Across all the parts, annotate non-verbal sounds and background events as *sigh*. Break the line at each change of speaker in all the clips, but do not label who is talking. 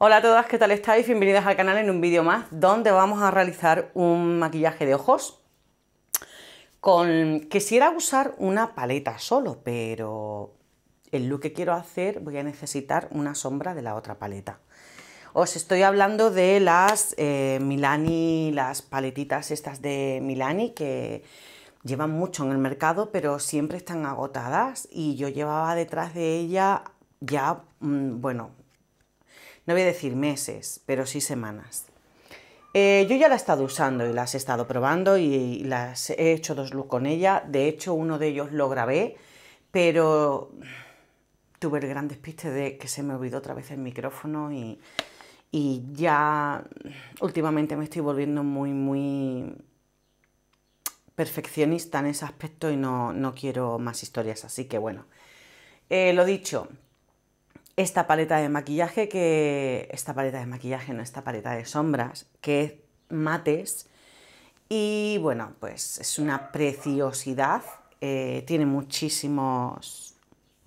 Hola a todas, ¿qué tal estáis? Bienvenidos al canal en un vídeo más donde vamos a realizar un maquillaje de ojos con... Quisiera usar una paleta solo, pero el look que quiero hacer voy a necesitar una sombra de la otra paleta. Os estoy hablando de las eh, Milani, las paletitas estas de Milani que llevan mucho en el mercado, pero siempre están agotadas y yo llevaba detrás de ella ya, mm, bueno, no voy a decir meses, pero sí semanas. Eh, yo ya la he estado usando y las he estado probando y las he hecho dos looks con ella. De hecho, uno de ellos lo grabé, pero tuve el gran despiste de que se me olvidó otra vez el micrófono y, ya últimamente me estoy volviendo muy, muy perfeccionista en ese aspecto y no, quiero más historias. Así que bueno, eh, lo dicho, esta paleta de maquillaje que... esta paleta de maquillaje, no, esta paleta de sombras, que mates. Y bueno, pues es una preciosidad, eh, tiene muchísimos,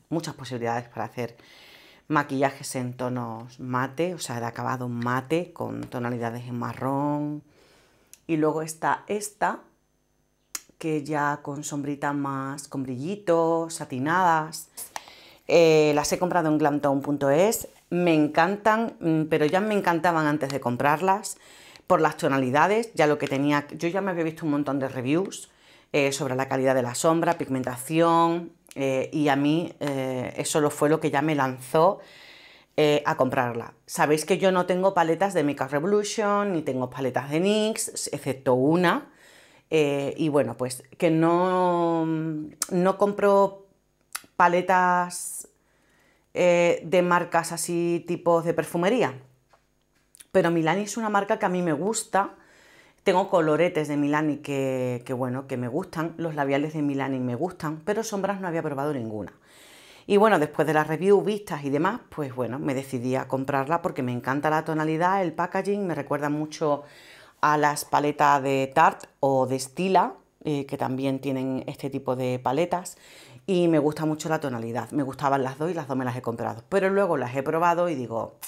muchas posibilidades para hacer maquillajes en tonos mate, o sea, de acabado mate con tonalidades en marrón. Y luego está esta, que ya con sombritas más, con brillitos, satinadas. Eh, las he comprado en glamtown.es, me encantan, mm, pero ya me encantaban antes de comprarlas, por las tonalidades, ya lo que tenía, yo ya me había visto un montón de reviews eh, sobre la calidad de la sombra, pigmentación, eh, y a mí eso lo fue lo que ya me lanzó a comprarla. Sabéis que yo no tengo paletas de Makeup Revolution, ni tengo paletas de NYX, excepto una, y bueno, pues que no, no compro paletas eh, de marcas así tipos de perfumería. Pero Milani es una marca que a mí me gusta. Tengo coloretes de Milani que, bueno, que me gustan. Los labiales de Milani me gustan, pero sombras no había probado ninguna. Y bueno, después de las review, vistas y demás, pues bueno, me decidí a comprarla porque me encanta la tonalidad, el packaging, me recuerda mucho a las paletas de Tarte o de Stila, eh, que también tienen este tipo de paletas y me gusta mucho la tonalidad. Me gustaban las dos y las dos me las he comprado, pero luego las he probado y digo,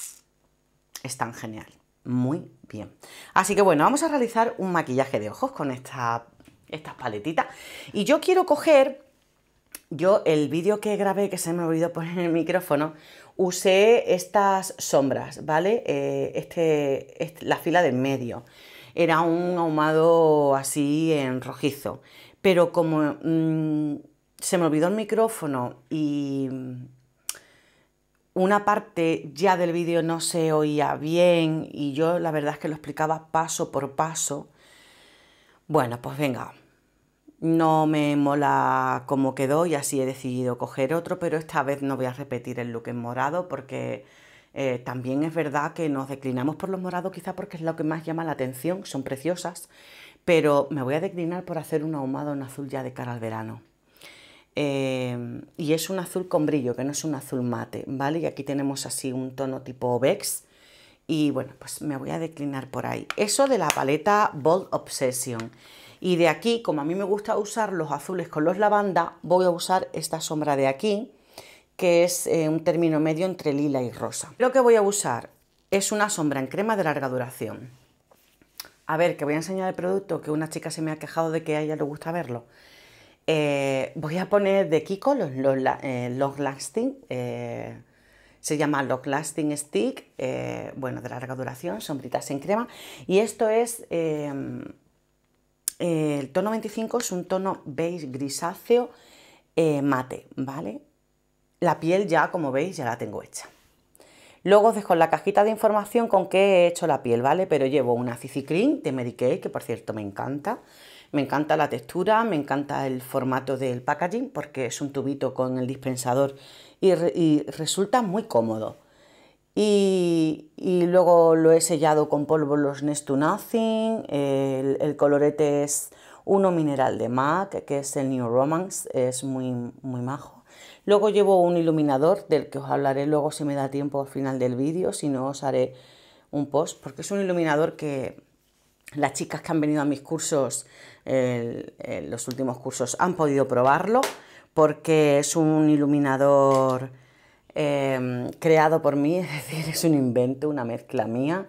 están genial, muy bien. Así que bueno, vamos a realizar un maquillaje de ojos con esta, estas paletitas y yo quiero coger... Yo el vídeo que grabé, que se me ha olvidado poner en el micrófono, usé estas sombras, ¿vale? Eh, este, este, la fila de medio era un ahumado así en rojizo. Pero como mm, se me olvidó el micrófono y mm, una parte ya del vídeo no se oía bien y yo la verdad es que lo explicaba paso por paso, bueno, pues venga, no me mola como quedó y así he decidido coger otro, pero esta vez no voy a repetir el look en morado porque eh, también es verdad que nos declinamos por los morados quizá porque es lo que más llama la atención, son preciosas, pero me voy a declinar por hacer un ahumado en azul ya de cara al verano. Eh, y es un azul con brillo, que no es un azul mate, ¿vale? Y aquí tenemos así un tono tipo Obex Y bueno, pues me voy a declinar por ahí. Eso de la paleta Bold Obsession. Y de aquí, como a mí me gusta usar los azules con los lavanda, voy a usar esta sombra de aquí, que es eh, un término medio entre lila y rosa. Lo que voy a usar es una sombra en crema de larga duración. A ver, que voy a enseñar el producto, que una chica se me ha quejado de que a ella le gusta verlo. Eh, voy a poner de Kiko los, los eh, lasting, se llama long lasting stick, bueno, de larga duración, sombritas en crema. Y esto es, el tono 25 es un tono beige grisáceo mate, ¿vale? La piel ya, como veis, ya la tengo hecha. Luego os dejo la cajita de información con qué he hecho la piel, ¿vale? Pero llevo una CC Cream de Medicaid, que por cierto me encanta. Me encanta la textura, me encanta el formato del packaging, porque es un tubito con el dispensador y, resulta muy cómodo. Y, luego lo he sellado con polvo los Nest Nothing, el, el, colorete es uno mineral de MAC, que es el New Romance, es muy, muy majo. Luego llevo un iluminador del que os hablaré luego si me da tiempo al final del vídeo, si no os haré un post, porque es un iluminador que las chicas que han venido a mis cursos, los últimos cursos, han podido probarlo, porque es un iluminador em, creado por mí, *laughs* es decir, es un invento, una mezcla mía,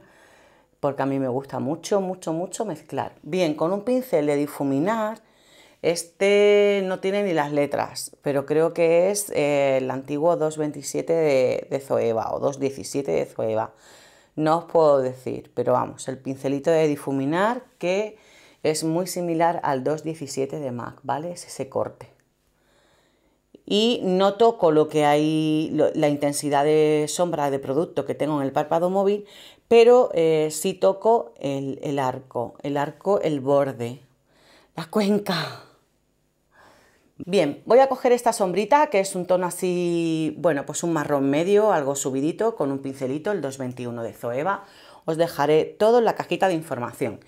porque a mí me gusta mucho, mucho, mucho mezclar. Bien, con un pincel de difuminar, este no tiene ni las letras, pero creo que es eh, el antiguo 227 de, de Zoeva o 217 de Zoeva. No os puedo decir, pero vamos, el pincelito de difuminar que es muy similar al 217 de MAC, ¿vale? Es ese corte. Y no toco lo que hay, la intensidad de sombra de producto que tengo en el párpado móvil, pero eh, sí toco el arco, el arco, el borde, la cuenca. Bien, voy a coger esta sombrita que es un tono así, bueno, pues un marrón medio, algo subidito, con un pincelito, el 221 de Zoeva. Os dejaré todo en la cajita de información.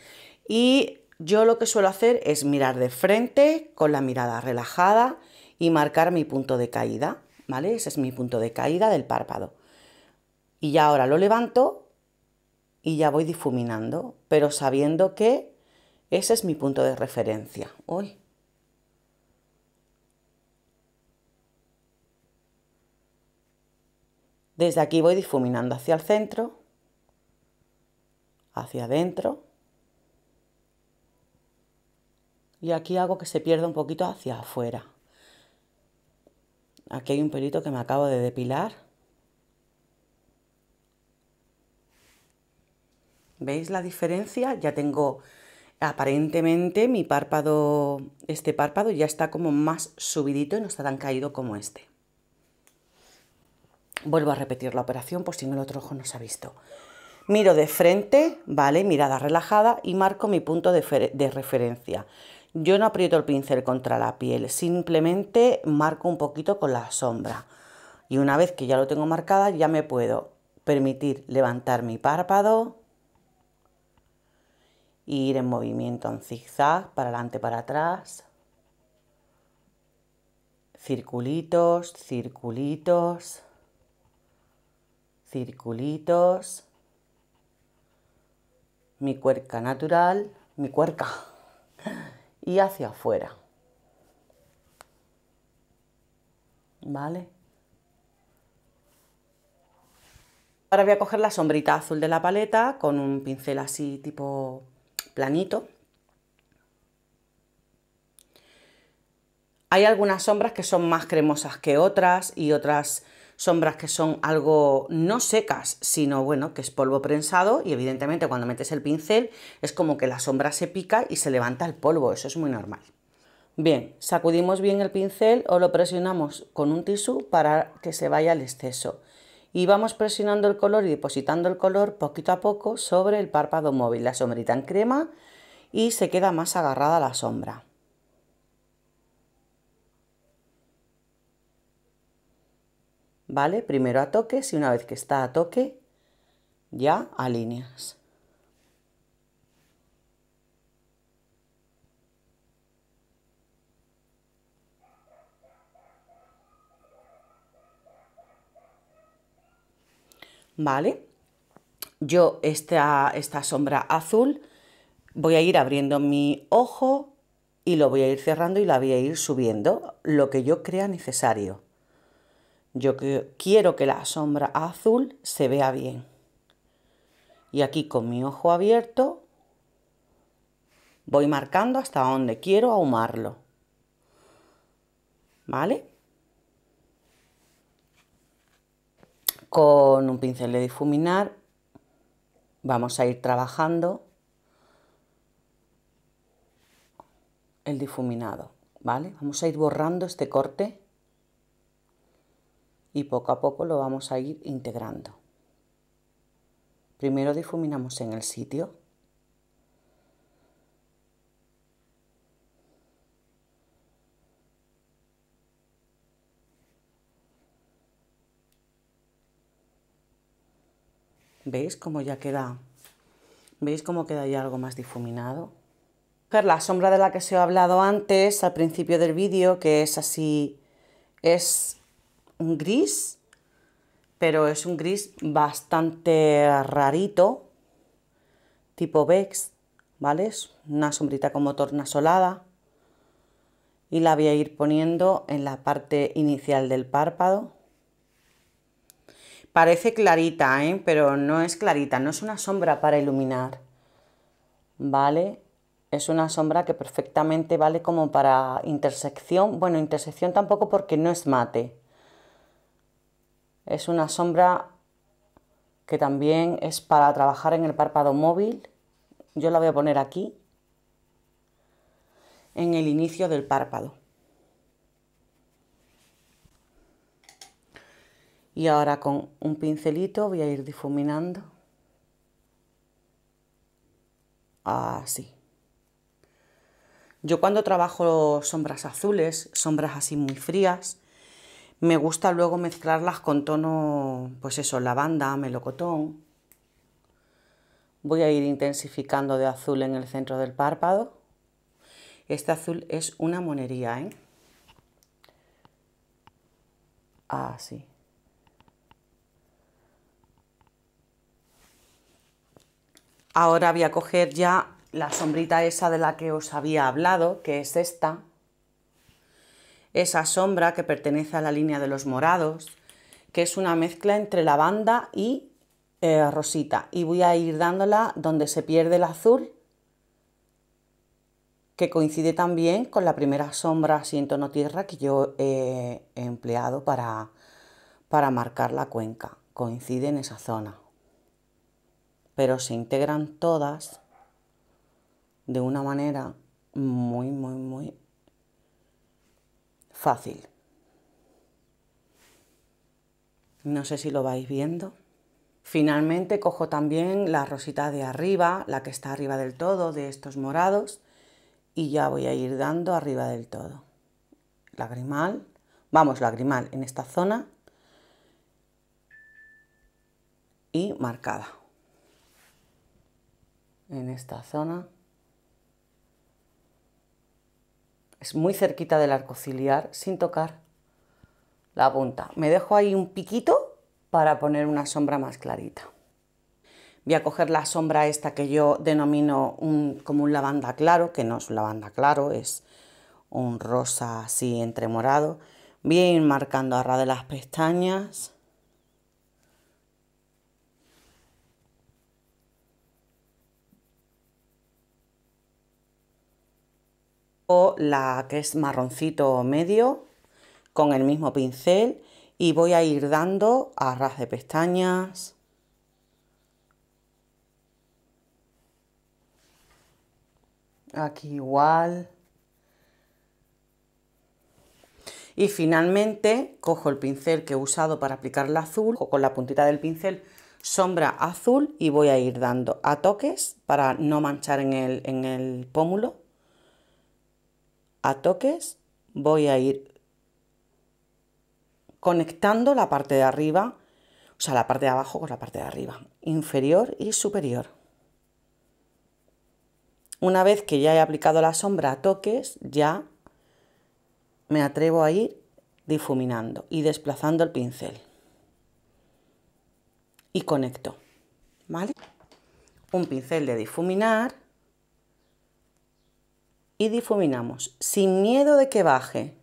Y yo lo que suelo hacer es mirar de frente, con la mirada relajada y marcar mi punto de caída, ¿vale? Ese es mi punto de caída del párpado. Y ya ahora lo levanto y ya voy difuminando, pero sabiendo que ese es mi punto de referencia. Uy, Desde aquí voy difuminando hacia el centro, hacia adentro. Y aquí hago que se pierda un poquito hacia afuera. Aquí hay un pelito que me acabo de depilar. ¿Veis la diferencia? Ya tengo aparentemente mi párpado, este párpado ya está como más subidito y no está tan caído como este. Vuelvo a repetir la operación por si en el otro ojo no se ha visto. Miro de frente, ¿vale? Mirada relajada y marco mi punto de, referencia. Yo no aprieto el pincel contra la piel, simplemente marco un poquito con la sombra. Y una vez que ya lo tengo marcada, ya me puedo permitir levantar mi párpado ir en movimiento en zigzag, para adelante, para atrás. Circulitos, circulitos circulitos, mi cuerca natural, mi cuerca, y hacia afuera. ¿Vale? Ahora voy a coger la sombrita azul de la paleta con un pincel así tipo planito. Hay algunas sombras que son más cremosas que otras y otras sombras que son algo no secas, sino bueno, que es polvo prensado y evidentemente cuando metes el pincel es como que la sombra se pica y se levanta el polvo, eso es muy normal. Bien, sacudimos bien el pincel o lo presionamos con un tisú para que se vaya el exceso. Y vamos presionando el color y depositando el color poquito a poco sobre el párpado móvil. La sombrita en crema y se queda más agarrada la sombra. ¿vale? Primero a toques y una vez que está a toque, ya líneas. ¿Vale? Yo esta, esta sombra azul voy a ir abriendo mi ojo y lo voy a ir cerrando y la voy a ir subiendo, lo que yo crea necesario. Yo que, quiero que la sombra azul se vea bien. Y aquí con mi ojo abierto voy marcando hasta donde quiero ahumarlo. ¿Vale? Con un pincel de difuminar vamos a ir trabajando el difuminado, ¿vale? Vamos a ir borrando este corte y poco a poco lo vamos a ir integrando. Primero difuminamos en el sitio. ¿Veis cómo ya queda? ¿Veis cómo queda ya algo más difuminado? La sombra de la que se ha hablado antes al principio del vídeo, que es así, es un gris, pero es un gris bastante rarito, tipo Vex, ¿vale? Es una sombrita como tornasolada y la voy a ir poniendo en la parte inicial del párpado. Parece clarita, ¿eh? pero no es clarita, no es una sombra para iluminar, ¿vale? Es una sombra que perfectamente vale como para intersección, bueno, intersección tampoco porque no es mate, es una sombra que también es para trabajar en el párpado móvil. Yo la voy a poner aquí, en el inicio del párpado. Y ahora con un pincelito voy a ir difuminando. Así. Yo cuando trabajo sombras azules, sombras así muy frías, me gusta luego mezclarlas con tono, pues eso, lavanda, melocotón. Voy a ir intensificando de azul en el centro del párpado. Este azul es una monería, ¿eh? Así. Ah, Ahora voy a coger ya la sombrita esa de la que os había hablado, que es esta esa sombra que pertenece a la línea de los morados, que es una mezcla entre lavanda y eh, rosita. Y voy a ir dándola donde se pierde el azul, que coincide también con la primera sombra así en tono tierra que yo he empleado para, para marcar la cuenca. Coincide en esa zona. Pero se integran todas de una manera muy, muy, muy fácil. No sé si lo vais viendo. Finalmente cojo también la rosita de arriba, la que está arriba del todo, de estos morados, y ya voy a ir dando arriba del todo. Lagrimal, vamos, lagrimal en esta zona y marcada. En esta zona es muy cerquita del arco ciliar, sin tocar la punta. Me dejo ahí un piquito para poner una sombra más clarita. Voy a coger la sombra esta que yo denomino un, como un lavanda claro, que no es lavanda claro, es un rosa así entre morado. Voy a ir marcando a ra de las pestañas o la que es marroncito medio con el mismo pincel y voy a ir dando a ras de pestañas aquí igual y finalmente cojo el pincel que he usado para aplicar el azul o con la puntita del pincel sombra azul y voy a ir dando a toques para no manchar en el, en el pómulo a toques voy a ir conectando la parte de arriba, o sea, la parte de abajo con la parte de arriba, inferior y superior. Una vez que ya he aplicado la sombra a toques, ya me atrevo a ir difuminando y desplazando el pincel. Y conecto, ¿vale? Un pincel de difuminar y difuminamos, sin miedo de que baje.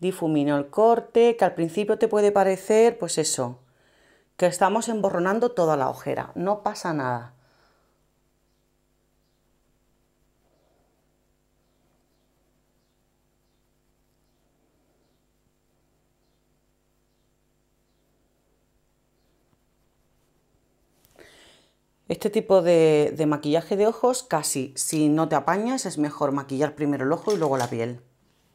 Difumino el corte, que al principio te puede parecer, pues eso, que estamos emborronando toda la ojera, no pasa nada. Este tipo de, maquillaje de ojos casi, si no te apañas, es mejor maquillar primero el ojo y luego la piel.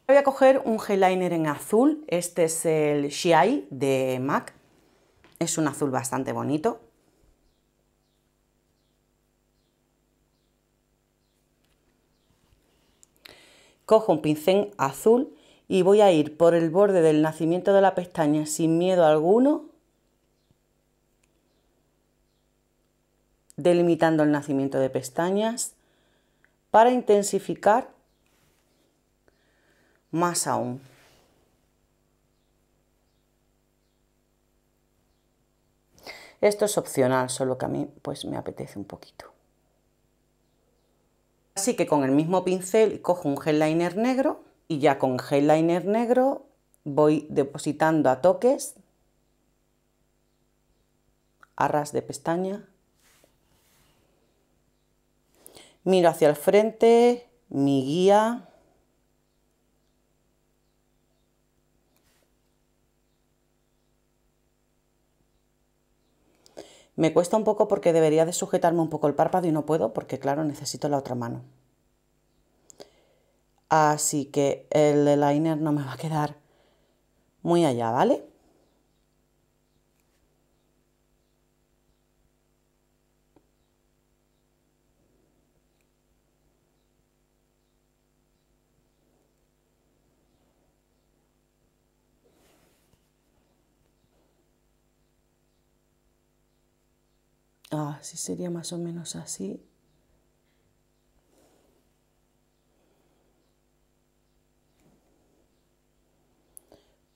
Voy a coger un gel en azul, este es el Shiai de MAC, es un azul bastante bonito. Cojo un pincel azul y voy a ir por el borde del nacimiento de la pestaña sin miedo alguno delimitando el nacimiento de pestañas para intensificar más aún. Esto es opcional, solo que a mí pues me apetece un poquito. Así que con el mismo pincel cojo un gel liner negro y ya con gel liner negro voy depositando a toques, a ras de pestaña, Miro hacia el frente, mi guía. Me cuesta un poco porque debería de sujetarme un poco el párpado y no puedo porque, claro, necesito la otra mano. Así que el liner no me va a quedar muy allá, ¿vale? Ah, sí sería más o menos así.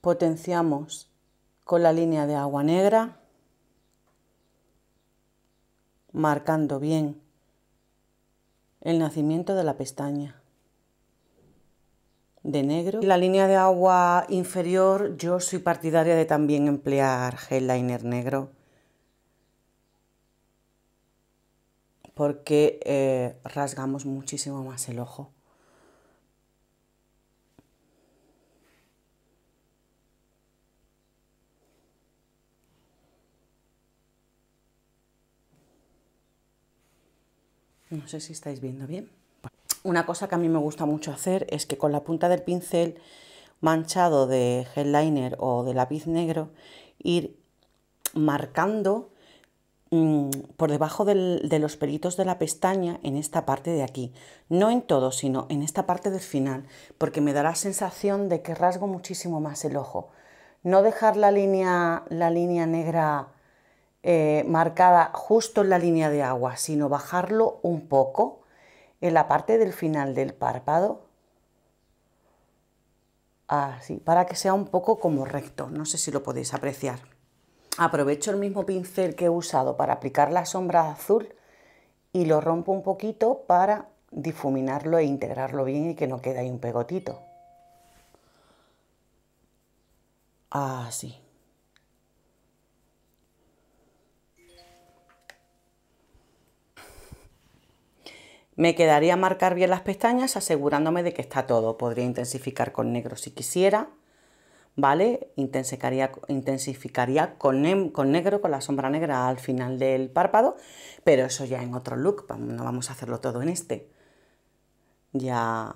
Potenciamos con la línea de agua negra, marcando bien el nacimiento de la pestaña de negro. La línea de agua inferior yo soy partidaria de también emplear gel liner negro porque eh, rasgamos muchísimo más el ojo. No sé si estáis viendo bien. Una cosa que a mí me gusta mucho hacer es que con la punta del pincel manchado de gel liner o de lápiz negro ir marcando Mm, por debajo de los pelitos de la pestaña en esta parte de aquí. No en todo, sino en esta parte del final, porque me da la sensación de que rasgo muchísimo más el ojo. No dejar la línea, la línea negra eh, marcada justo en la línea de agua, sino bajarlo un poco en la parte del final del párpado así, para que sea un poco como recto. No sé si lo podéis apreciar aprovecho el mismo pincel que he usado para aplicar la sombra azul y lo rompo un poquito para difuminarlo e integrarlo bien y que no quede ahí un pegotito. Así. Me quedaría marcar bien las pestañas asegurándome de que está todo. Podría intensificar con negro si quisiera ¿vale? Intensificaría, con, negro, con la sombra negra al final del párpado, pero eso ya en otro look, no vamos a hacerlo todo en este. Ya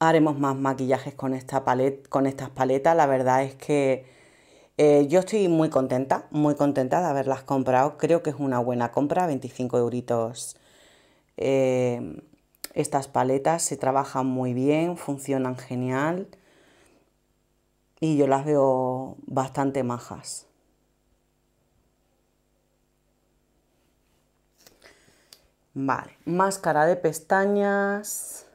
haremos más maquillajes con, esta paleta, con estas paletas, la verdad es que eh, yo estoy muy contenta, muy contenta de haberlas comprado, creo que es una buena compra, 25 euritos. Eh, estas paletas se trabajan muy bien, funcionan genial y yo las veo bastante majas. Vale, máscara de pestañas.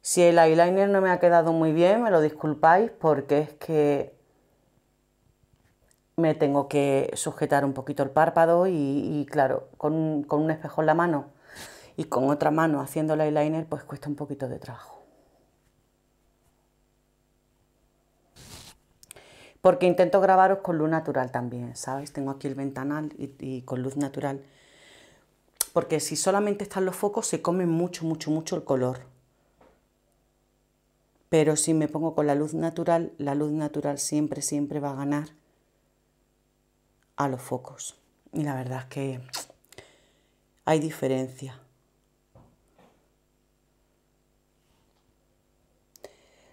Si el eyeliner no me ha quedado muy bien, me lo disculpáis porque es que me tengo que sujetar un poquito el párpado y, claro, con, con un espejo en la mano y con otra mano haciendo el eyeliner, pues cuesta un poquito de trabajo. porque intento grabaros con luz natural también, ¿sabes? Tengo aquí el ventanal y, con luz natural. Porque si solamente están los focos se come mucho, mucho, mucho el color. Pero si me pongo con la luz natural, la luz natural siempre, siempre va a ganar a los focos. Y la verdad es que hay diferencia.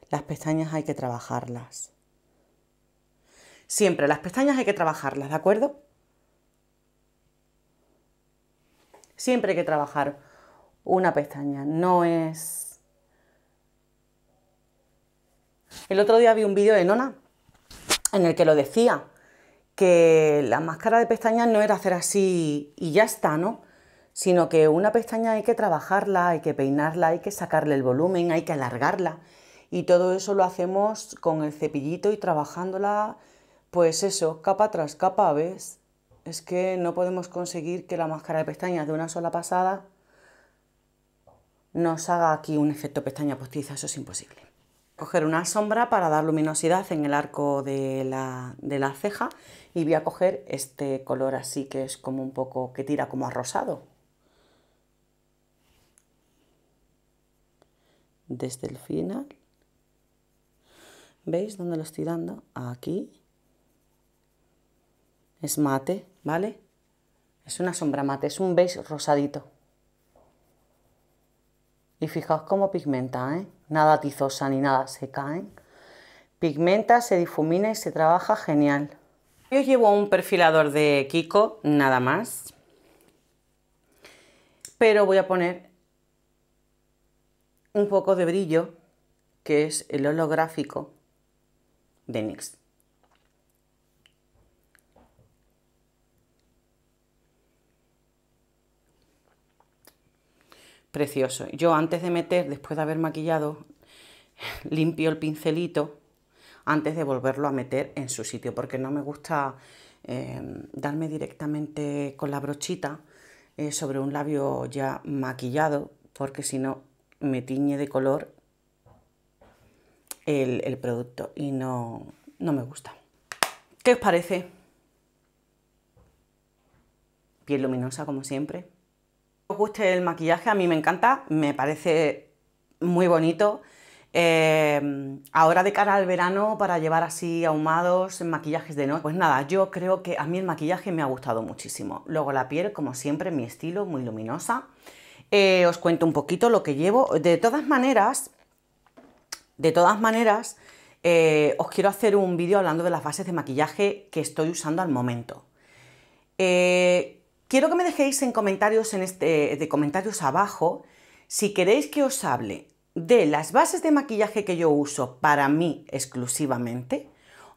Las pestañas hay que trabajarlas. Siempre las pestañas hay que trabajarlas, ¿de acuerdo? Siempre hay que trabajar una pestaña, no es... El otro día vi un vídeo de Nona en el que lo decía, que la máscara de pestañas no era hacer así y ya está, ¿no? Sino que una pestaña hay que trabajarla, hay que peinarla, hay que sacarle el volumen, hay que alargarla. Y todo eso lo hacemos con el cepillito y trabajándola pues eso, capa tras capa, ¿ves? Es que no podemos conseguir que la máscara de pestañas de una sola pasada nos haga aquí un efecto pestaña postiza, eso es imposible. Coger una sombra para dar luminosidad en el arco de la, de la ceja y voy a coger este color así que es como un poco que tira como a rosado. Desde el final. ¿Veis dónde lo estoy dando? Aquí. Es mate, ¿vale? Es una sombra mate, es un beige rosadito. Y fijaos cómo pigmenta, ¿eh? Nada tizosa ni nada seca, ¿eh? Pigmenta, se difumina y se trabaja genial. Yo llevo un perfilador de Kiko, nada más. Pero voy a poner un poco de brillo, que es el holográfico de NYX. precioso. Yo antes de meter, después de haber maquillado, *laughs* limpio el pincelito antes de volverlo a meter en su sitio, porque no me gusta em, darme directamente con la brochita eh, sobre un labio ya maquillado, porque si no me tiñe de color el, producto y no, no me gusta. ¿Qué os parece? Piel luminosa como siempre os guste el maquillaje, a mí me encanta, me parece muy bonito. Eh, ahora de cara al verano, para llevar así ahumados, maquillajes de noche, pues nada, yo creo que a mí el maquillaje me ha gustado muchísimo. Luego la piel, como siempre, mi estilo, muy luminosa. Eh, os cuento un poquito lo que llevo. De todas maneras, de todas maneras, eh, os quiero hacer un vídeo hablando de las bases de maquillaje que estoy usando al momento. Quiero que me dejéis en comentarios, en este, de comentarios abajo, si queréis que os hable de las bases de maquillaje que yo uso para mí exclusivamente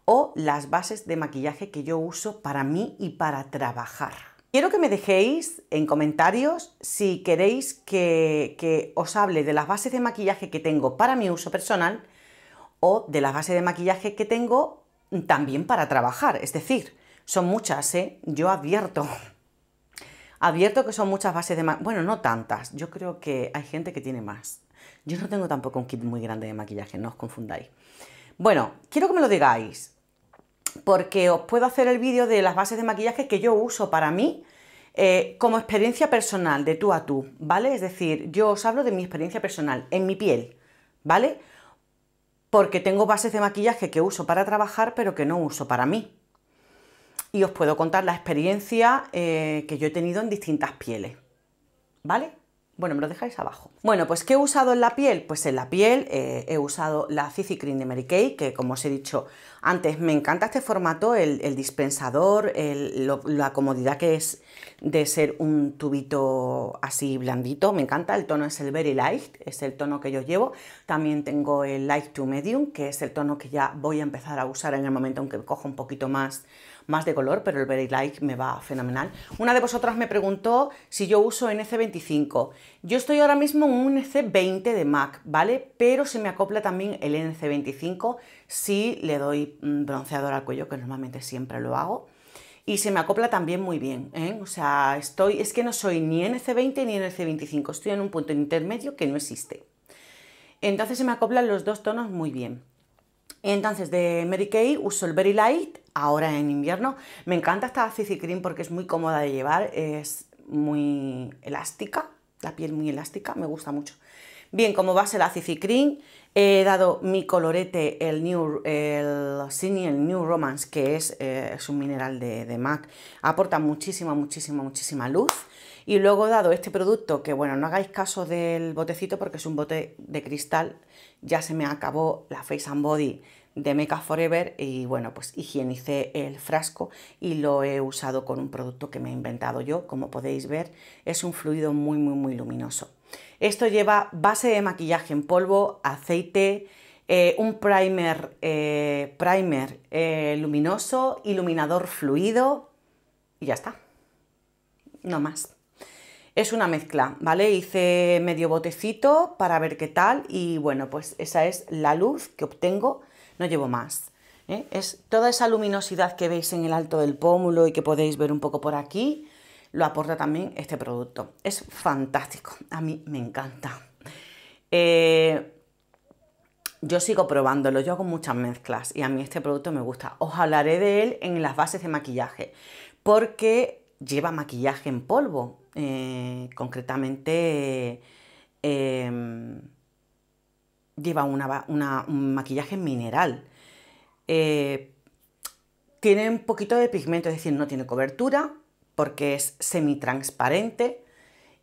o las bases de maquillaje que yo uso para mí y para trabajar. Quiero que me dejéis en comentarios si queréis que, que os hable de las bases de maquillaje que tengo para mi uso personal o de las bases de maquillaje que tengo también para trabajar. Es decir, son muchas, ¿eh? Yo advierto. Advierto que son muchas bases de maquillaje. Bueno, no tantas. Yo creo que hay gente que tiene más. Yo no tengo tampoco un kit muy grande de maquillaje, no os confundáis. Bueno, quiero que me lo digáis, porque os puedo hacer el vídeo de las bases de maquillaje que yo uso para mí eh, como experiencia personal, de tú a tú, ¿vale? Es decir, yo os hablo de mi experiencia personal, en mi piel, ¿vale? Porque tengo bases de maquillaje que uso para trabajar, pero que no uso para mí y os puedo contar la experiencia eh, que yo he tenido en distintas pieles. ¿Vale? Bueno, me lo dejáis abajo. Bueno, pues ¿qué he usado en la piel? Pues en la piel eh, he usado la Cici Cream de Mary Kay, que como os he dicho antes, me encanta este formato, el, dispensador, la comodidad que es de ser un tubito así blandito, me encanta, el tono es el Very Light, es el tono que yo llevo, también tengo el Light to Medium, que es el tono que ya voy a empezar a usar en el momento en que cojo un poquito más más de color, pero el Very Light me va fenomenal. Una de vosotras me preguntó si yo uso NC25. Yo estoy ahora mismo en un NC20 de MAC, ¿vale? Pero se me acopla también el NC25 si le doy mm, bronceador al cuello, que normalmente siempre lo hago y se me acopla también muy bien. ¿eh? O sea, estoy, es que no soy ni NC20 ni NC25, estoy en un punto intermedio que no existe. Entonces se me acoplan los dos tonos muy bien. Entonces de Mary Kay uso el Very Light ahora en invierno. Me encanta esta cici Cream porque es muy cómoda de llevar, es muy elástica, la piel muy elástica, me gusta mucho. Bien, como base la cici Cream, he dado mi colorete, el New, el Cine, el New Romance, que es, eh, un mineral de, MAC, aporta muchísima, muchísima, muchísima luz. Y luego he dado este producto, que bueno, no hagáis caso del botecito porque es un bote de cristal, ya se me acabó la Face and Body de Meca Forever y bueno, pues higienicé el frasco y lo he usado con un producto que me he inventado yo, como podéis ver, es un fluido muy muy muy luminoso. Esto lleva base de maquillaje en polvo, aceite, eh, un primer, eh, primer eh, luminoso, iluminador fluido y ya está. No más. Es una mezcla, ¿vale? Hice medio botecito para ver qué tal y bueno, pues esa es la luz que obtengo no llevo más. ¿eh? Es toda esa luminosidad que veis en el alto del pómulo y que podéis ver un poco por aquí, lo aporta también este producto. Es fantástico, a mí me encanta. Eh, yo sigo probándolo, yo hago muchas mezclas y a mí este producto me gusta. Os hablaré de él en las bases de maquillaje, porque lleva maquillaje en polvo, eh, concretamente lleva una, un maquillaje mineral. Eh, tiene un poquito de pigmento, es decir, no tiene cobertura porque es semitransparente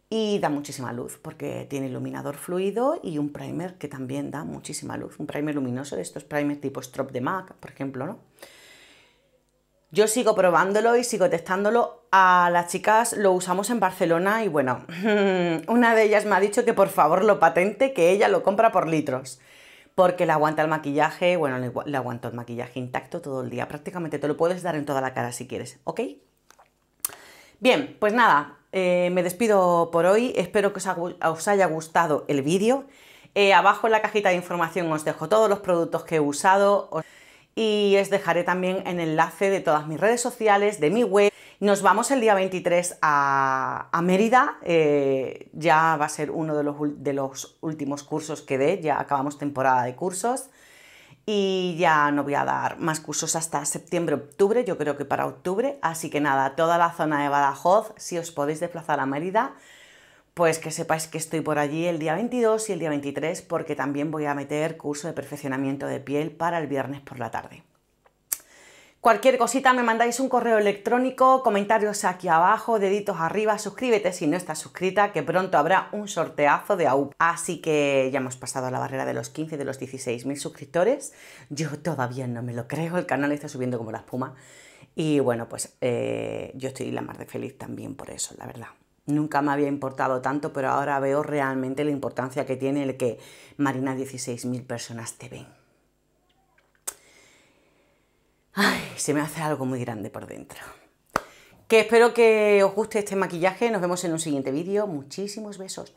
y da muchísima luz porque tiene iluminador fluido y un primer que también da muchísima luz, un primer luminoso de estos primer tipo Strop de MAC, por ejemplo, ¿no? Yo sigo probándolo y sigo testándolo. A las chicas lo usamos en Barcelona y bueno, *laughs* una de ellas me ha dicho que por favor lo patente, que ella lo compra por litros. Porque le aguanta el maquillaje, bueno, le aguanto el maquillaje intacto todo el día. Prácticamente te lo puedes dar en toda la cara si quieres, ¿ok? Bien, pues nada, eh, me despido por hoy. Espero que os, haya gustado el vídeo. Eh, abajo en la cajita de información os dejo todos los productos que he usado y os dejaré también el enlace de todas mis redes sociales, de mi web. Nos vamos el día 23 a, Mérida, eh, ya va a ser uno de los, de los últimos cursos que dé, ya acabamos temporada de cursos y ya no voy a dar más cursos hasta septiembre, octubre, yo creo que para octubre, así que nada, toda la zona de Badajoz, si os podéis desplazar a Mérida, pues que sepáis que estoy por allí el día 22 y el día 23 porque también voy a meter curso de perfeccionamiento de piel para el viernes por la tarde. Cualquier cosita me mandáis un correo electrónico, comentarios aquí abajo, deditos arriba, suscríbete si no estás suscrita, que pronto habrá un sorteazo de AUP. Así que ya hemos pasado la barrera de los 15, de los 16.000 mil suscriptores. Yo todavía no me lo creo, el canal está subiendo como la espuma. Y bueno, pues eh, yo estoy la más de feliz también por eso, la verdad. Nunca me había importado tanto, pero ahora veo realmente la importancia que tiene el que Marina 16.000 personas te ven. Ay, se me hace algo muy grande por dentro. Que espero que os guste este maquillaje. Nos vemos en un siguiente vídeo. Muchísimos besos.